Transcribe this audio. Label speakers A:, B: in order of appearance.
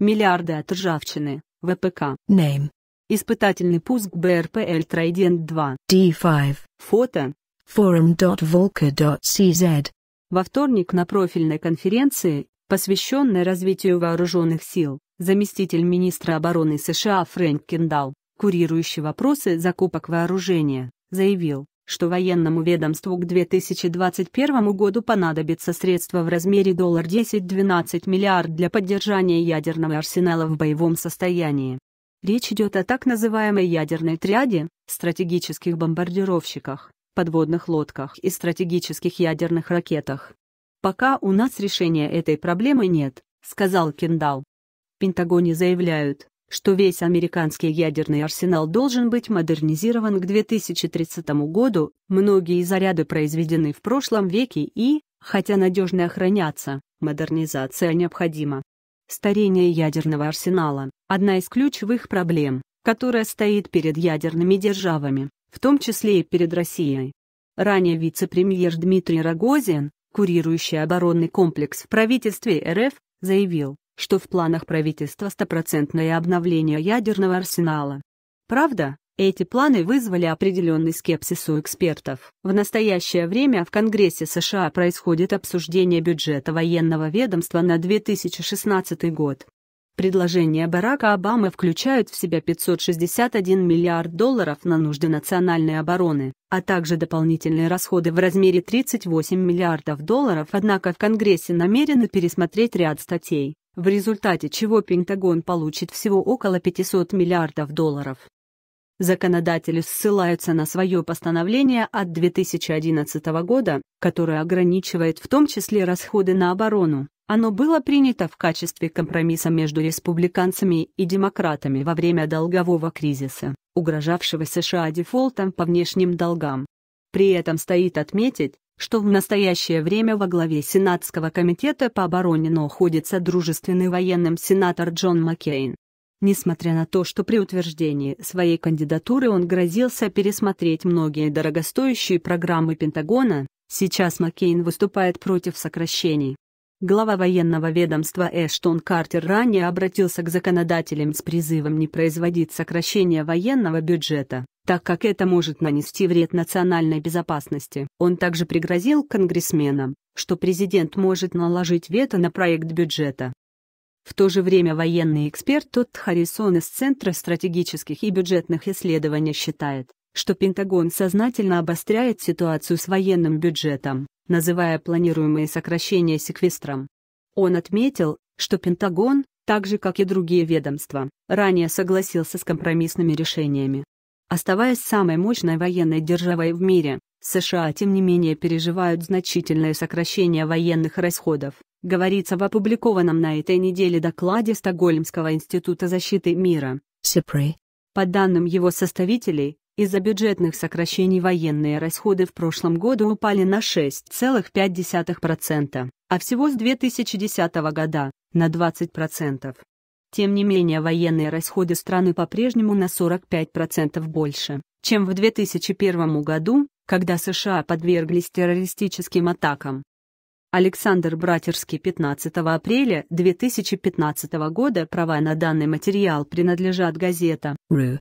A: Миллиарды от ржавчины. ВПК. Name. Испытательный пуск БРПЛ трайдент 2. D5. Фото. forum.volka.cz. Во вторник на профильной конференции, посвященной развитию вооруженных сил, заместитель министра обороны США Фрэнк Кендалл, курирующий вопросы закупок вооружения, заявил, что военному ведомству к 2021 году понадобится средства в размере доллар 10-12 миллиард для поддержания ядерного арсенала в боевом состоянии. Речь идет о так называемой ядерной триаде, стратегических бомбардировщиках, подводных лодках и стратегических ядерных ракетах. «Пока у нас решения этой проблемы нет», — сказал Киндал. В Пентагоне заявляют, что весь американский ядерный арсенал должен быть модернизирован к 2030 году, многие заряды произведены в прошлом веке и, хотя надежно охранятся, модернизация необходима. Старение ядерного арсенала – одна из ключевых проблем, которая стоит перед ядерными державами, в том числе и перед Россией. Ранее вице-премьер Дмитрий Рогозин, курирующий оборонный комплекс в правительстве РФ, заявил, что в планах правительства стопроцентное обновление ядерного арсенала. Правда, эти планы вызвали определенный скепсис у экспертов. В настоящее время в Конгрессе США происходит обсуждение бюджета военного ведомства на 2016 год. Предложения Барака Обамы включают в себя 561 миллиард долларов на нужды национальной обороны, а также дополнительные расходы в размере 38 миллиардов долларов, однако в Конгрессе намерены пересмотреть ряд статей, в результате чего Пентагон получит всего около 500 миллиардов долларов. Законодатели ссылаются на свое постановление от 2011 года, которое ограничивает в том числе расходы на оборону. Оно было принято в качестве компромисса между республиканцами и демократами во время долгового кризиса, угрожавшего США дефолтом по внешним долгам. При этом стоит отметить, что в настоящее время во главе Сенатского комитета по обороне находится дружественный военным сенатор Джон Маккейн. Несмотря на то, что при утверждении своей кандидатуры он грозился пересмотреть многие дорогостоящие программы Пентагона, сейчас Маккейн выступает против сокращений. Глава военного ведомства Эштон Картер ранее обратился к законодателям с призывом не производить сокращение военного бюджета, так как это может нанести вред национальной безопасности. Он также пригрозил конгрессменам, что президент может наложить вето на проект бюджета. В то же время военный эксперт Тодд Харрисон из Центра стратегических и бюджетных исследований считает, что Пентагон сознательно обостряет ситуацию с военным бюджетом, называя планируемые сокращения секвестром. Он отметил, что Пентагон, так же как и другие ведомства, ранее согласился с компромиссными решениями. Оставаясь самой мощной военной державой в мире, США тем не менее переживают значительное сокращение военных расходов, говорится в опубликованном на этой неделе докладе Стокгольмского института защиты мира, СИПРИ. По данным его составителей, из-за бюджетных сокращений военные расходы в прошлом году упали на 6,5%, а всего с 2010 года – на 20%. Тем не менее военные расходы страны по-прежнему на 45% больше, чем в 2001 году, когда США подверглись террористическим атакам. Александр Братерский 15 апреля 2015 года права на данный материал принадлежат газета «Ру».